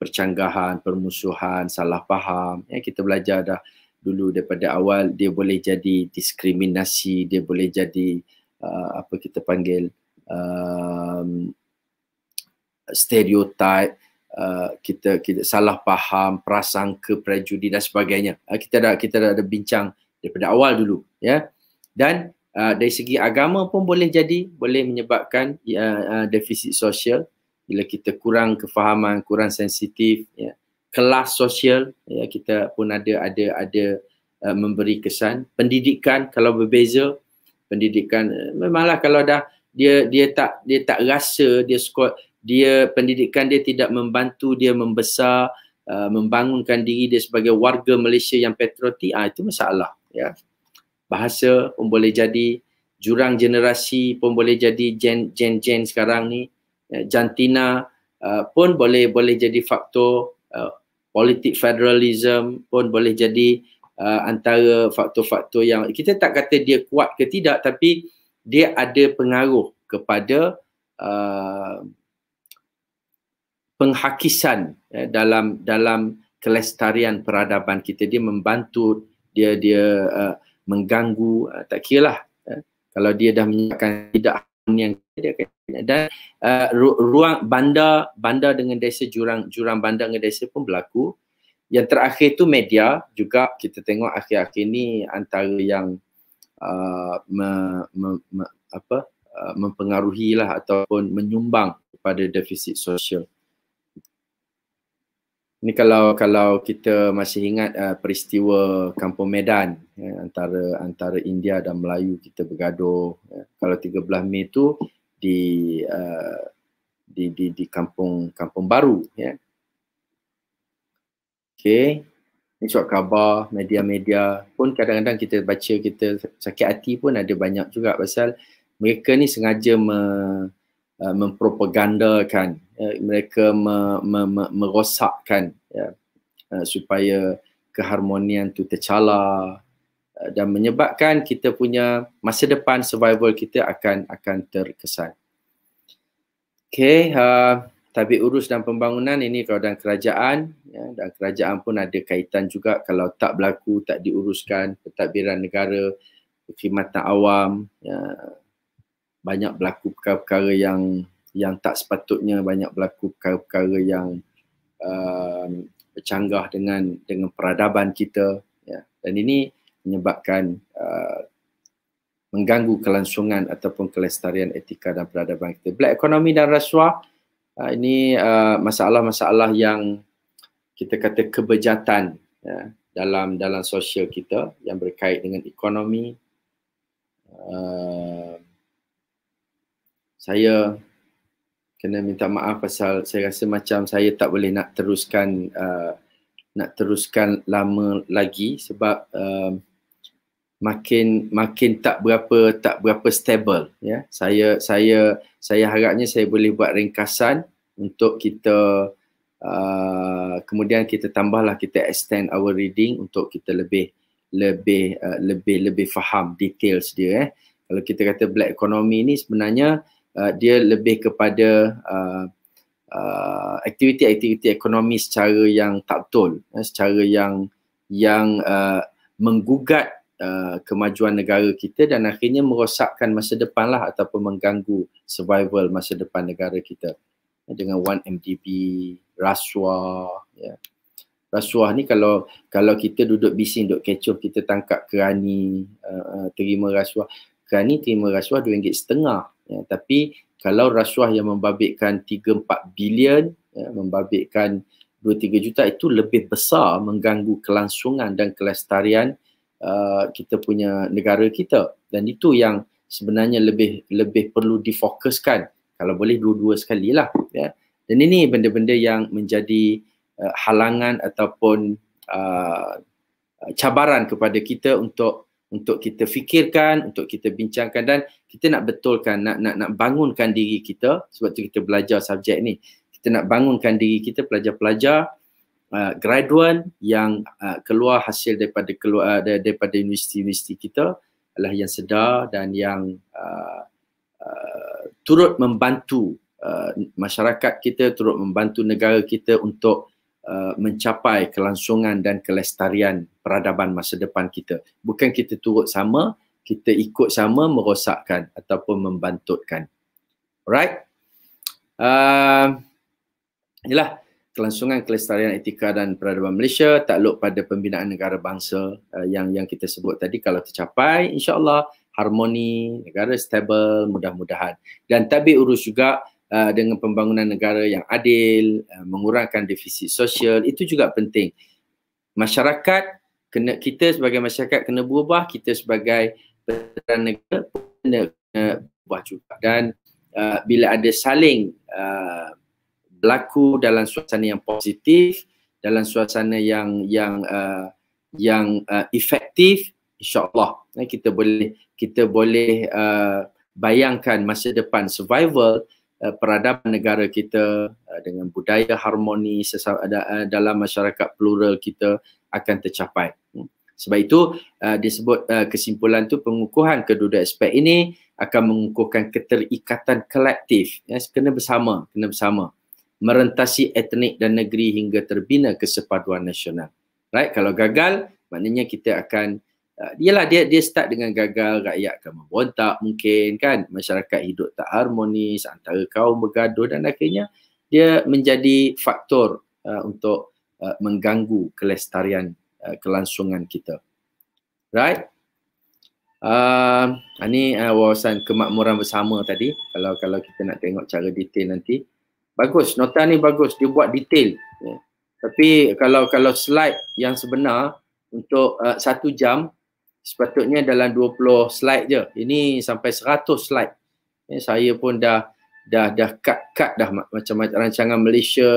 Speaker 1: percanggahan, permusuhan, salah faham. Ya, kita belajar dah uh, dulu daripada awal dia boleh jadi diskriminasi dia boleh jadi uh, apa kita panggil um, stereotype uh, kita kita salah faham prasangka prejudi dan sebagainya uh, kita dah kita dah ada bincang daripada awal dulu ya yeah? dan uh, dari segi agama pun boleh jadi boleh menyebabkan uh, uh, defisit sosial bila kita kurang kefahaman kurang sensitif ya yeah? kelas sosial ya kita pun ada ada ada uh, memberi kesan pendidikan kalau berbeza pendidikan uh, memanglah kalau dah dia dia tak dia tak rasa dia squat dia pendidikan dia tidak membantu dia membesar uh, membangunkan diri dia sebagai warga Malaysia yang patriotik ah itu masalah ya bahasa pun boleh jadi jurang generasi pun boleh jadi gen gen gen sekarang ni ya, jantina uh, pun boleh boleh jadi faktor Uh, politik federalism pun boleh jadi uh, antara faktor-faktor yang kita tak kata dia kuat ke tidak tapi dia ada pengaruh kepada uh, penghakisan ya, dalam dalam kelestarian peradaban kita dia membantu dia dia uh, mengganggu uh, tak kiralah uh, eh, kalau dia dah menyatakan tidak yang dia akan dan uh, ruang bandar bandar dengan desa jurang jurang bandar dengan desa pun berlaku yang terakhir tu media juga kita tengok akhir-akhir ni antara yang uh, me, me, me, apa uh, mempengaruhi lah ataupun menyumbang kepada defisit sosial Ini kalau kalau kita masih ingat uh, peristiwa kampung Medan ya, antara antara India dan Melayu kita bergaduh kalau 13 Mei itu di uh, di di di kampung kampung baru ya. Okey. Ini khabar media-media pun kadang-kadang kita baca kita sakit hati pun ada banyak juga pasal mereka ni sengaja me, uh, mempropagandakan ya. mereka me, me, me, merosakkan ya. Uh, supaya keharmonian tu tercala Eh, dan menyebabkan kita punya masa depan survival kita akan akan terkesan. Okay, uh, eh, tapi urus dan pembangunan ini kalau dan kerajaan ya, dan kerajaan pun ada kaitan juga kalau tak berlaku, tak diuruskan, pentadbiran negara, perkhidmatan awam, ya, banyak berlaku perkara-perkara yang yang tak sepatutnya banyak berlaku perkara-perkara yang uh, bercanggah dengan dengan peradaban kita ya. dan ini menyebabkan uh, mengganggu kelangsungan ataupun kelestarian etika dan peradaban kita. Black economy dan rasuah uh, ini uh, masalah-masalah yang kita kata kebejatan ya, dalam dalam sosial kita yang berkait dengan ekonomi. Uh, saya kena minta maaf pasal saya rasa macam saya tak boleh nak teruskan uh, nak teruskan lama lagi sebab uh, makin makin tak berapa tak berapa stable ya saya saya saya harapnya saya boleh buat ringkasan untuk kita uh, kemudian kita tambahlah kita extend our reading untuk kita lebih lebih uh, lebih lebih faham details dia eh kalau kita kata black economy ni sebenarnya uh, dia lebih kepada uh, uh, aktiviti-aktiviti ekonomi secara yang tak betul eh, secara yang yang uh, menggugat Uh, kemajuan negara kita dan akhirnya merosakkan masa depan lah ataupun mengganggu survival masa depan negara kita dengan 1MDB, rasuah Yeah. Rasuah ni kalau kalau kita duduk bising, duduk kecoh, kita tangkap kerani uh, uh terima rasuah. Kerani terima rasuah RM2.5. Yeah. Ya. Tapi kalau rasuah yang membabitkan 3-4 bilion, ya, membabitkan 2-3 juta itu lebih besar mengganggu kelangsungan dan kelestarian uh, uh, kita punya negara kita dan itu yang sebenarnya lebih lebih perlu difokuskan kalau boleh dua-dua sekalilah ya dan ini benda-benda yang menjadi uh, halangan ataupun uh, cabaran kepada kita untuk untuk kita fikirkan untuk kita bincangkan dan kita nak betulkan nak nak nak bangunkan diri kita sebab tu kita belajar subjek ni kita nak bangunkan diri kita pelajar-pelajar uh, graduan yang uh, keluar hasil daripada keluar uh, daripada universiti-universiti kita adalah yang sedar dan yang uh, uh, turut membantu uh, masyarakat kita turut membantu negara kita untuk uh, mencapai kelangsungan dan kelestarian peradaban masa depan kita bukan kita turut sama kita ikut sama merosakkan ataupun membantutkan alright uh, yalah kelangsungan kelestarian etika dan peradaban Malaysia takluk pada pembinaan negara bangsa uh, yang yang kita sebut tadi kalau tercapai insyaallah harmoni negara stable mudah-mudahan dan tabi urus juga uh, dengan pembangunan negara yang adil uh, mengurangkan defisit sosial itu juga penting masyarakat kena kita sebagai masyarakat kena berubah kita sebagai peran negara kena berubah juga dan uh, bila ada saling uh, berlaku dalam suasana yang positif dalam suasana yang yang uh, yang uh, efektif insyaallah eh, kita boleh kita boleh uh, bayangkan masa depan survival uh, peradaban negara kita uh, dengan budaya harmoni sesa- uh, dalam masyarakat plural kita akan tercapai hmm. sebab itu uh, disebut uh, kesimpulan tu pengukuhan kedua aspek ini akan mengukuhkan keterikatan kolektif yes, eh, kena bersama kena bersama merentasi etnik dan negeri hingga terbina kesepaduan nasional. Right? Kalau gagal, maknanya kita akan uh, yalah dia dia start dengan gagal, rakyat akan membontak mungkin kan, masyarakat hidup tak harmonis, antara kaum bergaduh dan akhirnya dia menjadi faktor uh, untuk uh, mengganggu kelestarian uh, kelangsungan kita. Right? Uh, ini uh, wawasan kemakmuran bersama tadi kalau kalau kita nak tengok cara detail nanti bagus nota ni bagus dia buat detail ya. tapi kalau kalau slide yang sebenar untuk uh, satu jam sepatutnya dalam 20 slide je ini sampai 100 slide ya, saya pun dah dah dah cut cut dah macam rancangan Malaysia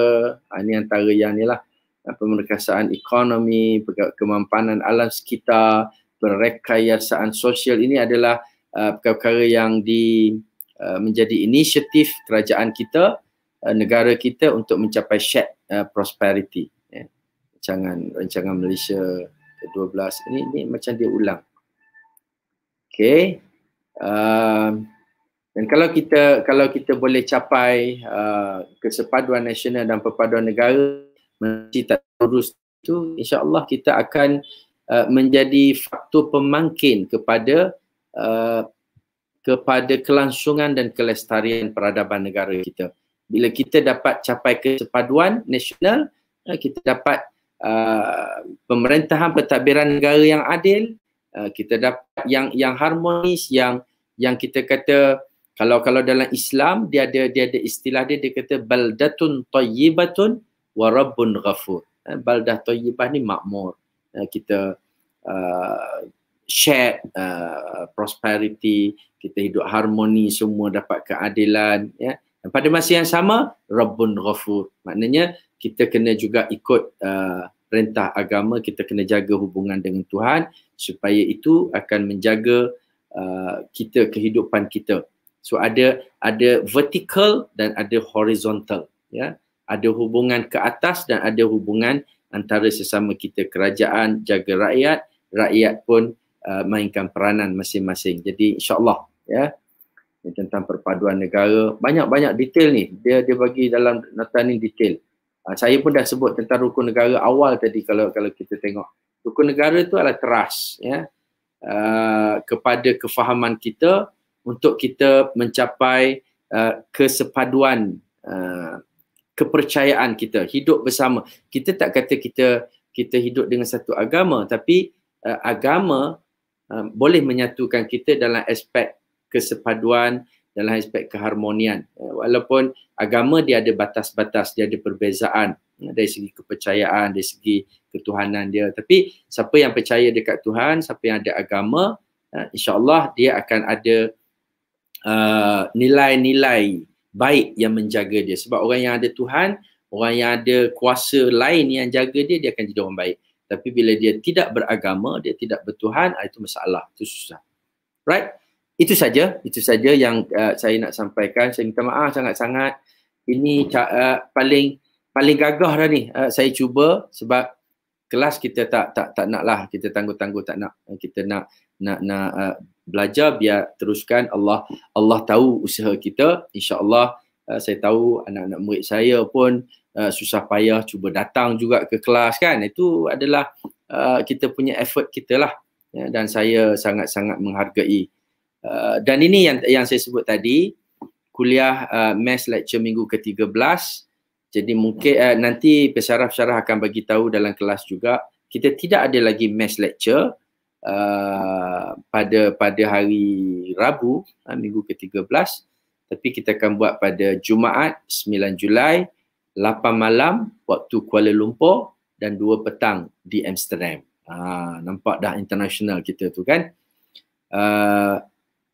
Speaker 1: ha, ini antara yang ni lah ha, pemerkasaan ekonomi, kemampanan alam sekitar, perekayasaan sosial ini adalah uh, perkara-perkara yang di uh, menjadi inisiatif kerajaan kita Eh, negara kita untuk mencapai shared uh, prosperity ya. rancangan rancangan Malaysia ke-12 ini ini macam dia ulang Okay, uh, ah, dan kalau kita kalau kita boleh capai uh, kesepaduan nasional dan perpaduan negara mesti tak lurus tu insyaallah kita akan uh, menjadi faktor pemangkin kepada uh, kepada kelangsungan dan kelestarian peradaban negara kita bila kita dapat capai kesepaduan nasional eh, kita dapat uh, pemerintahan pentadbiran negara yang adil uh, kita dapat yang yang harmonis yang yang kita kata kalau kalau dalam Islam dia ada dia ada istilah dia dia kata baldatun tayyibatun wa rabbun ghafur eh, baldah tayyibah ni makmur uh, kita uh, share uh, prosperity kita hidup harmoni semua dapat keadilan ya yeah dan pada masa yang sama, Rabbun Ghafur. Maknanya kita kena juga ikut uh, rentah agama, kita kena jaga hubungan dengan Tuhan supaya itu akan menjaga uh, kita, kehidupan kita. So ada ada vertical dan ada horizontal. Ya. Ada hubungan ke atas dan ada hubungan antara sesama kita kerajaan, jaga rakyat, rakyat pun uh, mainkan peranan masing-masing. Jadi insyaAllah ya, Ya, tentang perpaduan negara banyak-banyak detail ni dia dia bagi dalam nota ni detail uh, saya pun dah sebut tentang rukun negara awal tadi kalau kalau kita tengok rukun negara tu adalah teras ya uh, kepada kefahaman kita untuk kita mencapai uh, kesepaduan uh, kepercayaan kita hidup bersama kita tak kata kita kita hidup dengan satu agama tapi uh, agama uh, boleh menyatukan kita dalam aspek kesepaduan dalam aspek keharmonian eh, walaupun agama dia ada batas-batas dia ada perbezaan eh, dari segi kepercayaan dari segi ketuhanan dia tapi siapa yang percaya dekat Tuhan siapa yang ada agama eh, insyaallah dia akan ada uh, nilai-nilai baik yang menjaga dia sebab orang yang ada Tuhan orang yang ada kuasa lain yang jaga dia dia akan jadi orang baik tapi bila dia tidak beragama dia tidak bertuhan ah, itu masalah itu susah right itu saja itu saja yang uh, saya nak sampaikan saya minta maaf sangat-sangat ini uh, paling paling gagah dah ni uh, saya cuba sebab kelas kita tak tak tak lah. kita tangguh-tangguh tak nak uh, kita nak nak nak uh, belajar biar teruskan Allah Allah tahu usaha kita insyaallah uh, saya tahu anak-anak murid saya pun uh, susah payah cuba datang juga ke kelas kan itu adalah uh, kita punya effort kita lah ya, dan saya sangat-sangat menghargai Uh, dan ini yang yang saya sebut tadi kuliah uh, mass lecture minggu ke-13 jadi mungkin uh, nanti pesyarah-pesyarah akan bagi tahu dalam kelas juga kita tidak ada lagi mass lecture uh, pada pada hari Rabu uh, minggu ke-13 tapi kita akan buat pada Jumaat 9 Julai 8 malam waktu Kuala Lumpur dan 2 petang di Amsterdam. Ha, nampak dah international kita tu kan. Uh,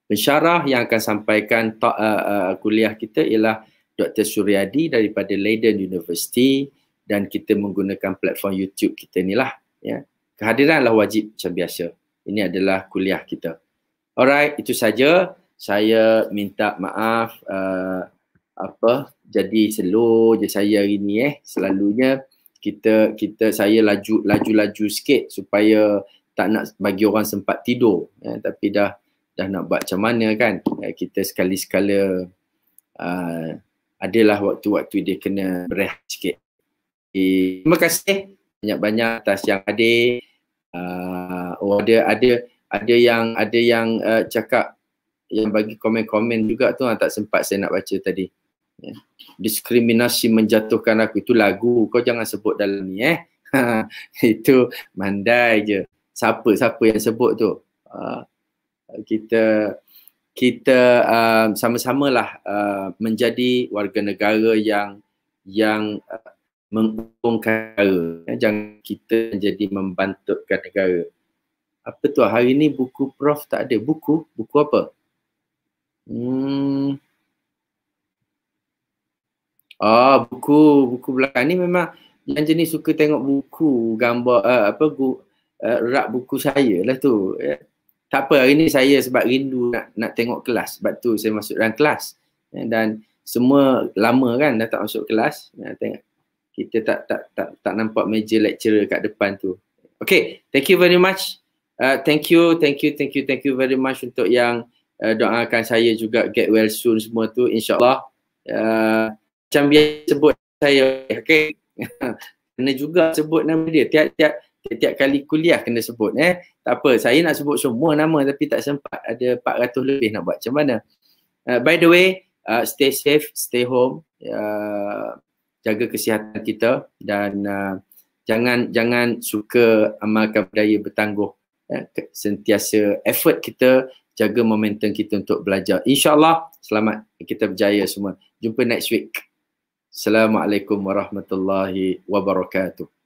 Speaker 1: pensyarah yang akan sampaikan ta- uh, uh, kuliah kita ialah Dr. Suryadi daripada Leiden University dan kita menggunakan platform YouTube kita ni lah. Ya. Kehadiranlah wajib macam biasa. Ini adalah kuliah kita. Alright, itu saja. Saya minta maaf uh, apa jadi slow je saya hari ni eh. Selalunya kita kita saya laju laju-laju sikit supaya tak nak bagi orang sempat tidur. Eh. Tapi dah dah nak buat macam mana kan ya, kita sekali-sekala uh, adalah waktu-waktu dia kena berehat sikit okay. terima kasih banyak-banyak atas yang ada uh, oh ada ada ada yang ada yang uh, cakap yang bagi komen-komen juga tu lah, tak sempat saya nak baca tadi yeah. diskriminasi menjatuhkan aku itu lagu kau jangan sebut dalam ni eh itu mandai je siapa siapa yang sebut tu uh, kita kita uh, sama-samalah uh, menjadi warga negara yang yang uh, menguntungkan negara ya, jangan kita jadi membantutkan negara apa tu hari ni buku prof tak ada buku buku apa hmm ah buku buku belakang ni memang yang jenis suka tengok buku gambar uh, apa bu, uh, rak buku saya lah tu ya, tak apa hari ni saya sebab rindu nak nak tengok kelas sebab tu saya masuk dalam kelas ya, dan semua lama kan dah tak masuk kelas ya, tengok kita tak tak tak tak nampak meja lecturer kat depan tu okey thank you very much uh, thank you thank you thank you thank you very much untuk yang uh, doakan saya juga get well soon semua tu insyaallah uh, macam biasa sebut saya okey kena juga sebut nama dia tiap-tiap setiap kali kuliah kena sebut eh tak apa saya nak sebut semua nama tapi tak sempat ada 400 lebih nak buat macam mana uh, by the way uh, stay safe stay home uh, jaga kesihatan kita dan uh, jangan jangan suka amalkan budaya bertangguh eh. sentiasa effort kita jaga momentum kita untuk belajar insyaallah selamat kita berjaya semua jumpa next week assalamualaikum warahmatullahi wabarakatuh